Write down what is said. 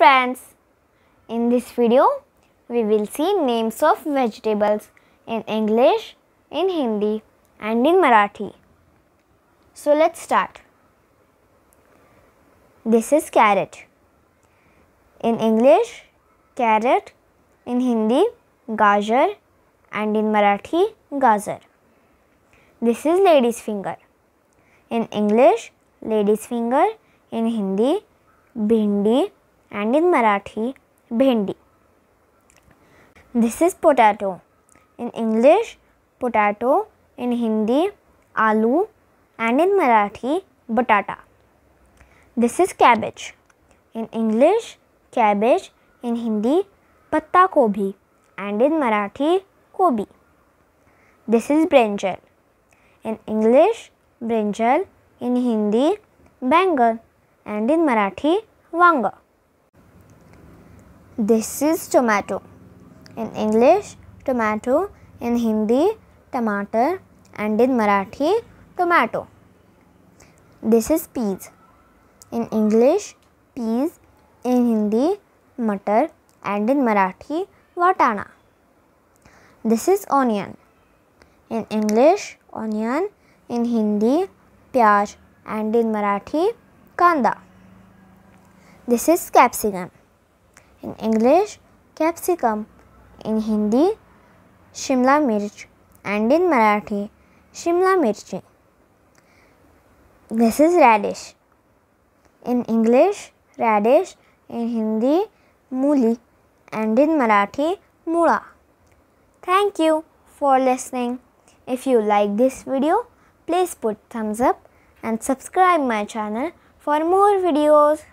friends, in this video we will see names of vegetables in English, in Hindi and in Marathi. So let's start. This is carrot. In English, carrot, in Hindi, gajar and in Marathi, gajar. This is lady's finger. In English, lady's finger, in Hindi, bindi and in Marathi, bhendi. This is potato. In English, potato. In Hindi, aloo. And in Marathi, batata. This is cabbage. In English, cabbage. In Hindi, patta kobi. And in Marathi, kobi. This is brinjal. In English, brinjal. In Hindi, bangal. And in Marathi, wanga. This is tomato. In English, tomato. In Hindi, tomato. And in Marathi, tomato. This is peas. In English, peas. In Hindi, matar. And in Marathi, watana. This is onion. In English, onion. In Hindi, pyaj. And in Marathi, kanda. This is capsicum in English capsicum, in Hindi shimla mirch and in Marathi shimla mirchi. This is radish. In English radish, in Hindi muli and in Marathi mula. Thank you for listening. If you like this video, please put thumbs up and subscribe my channel for more videos.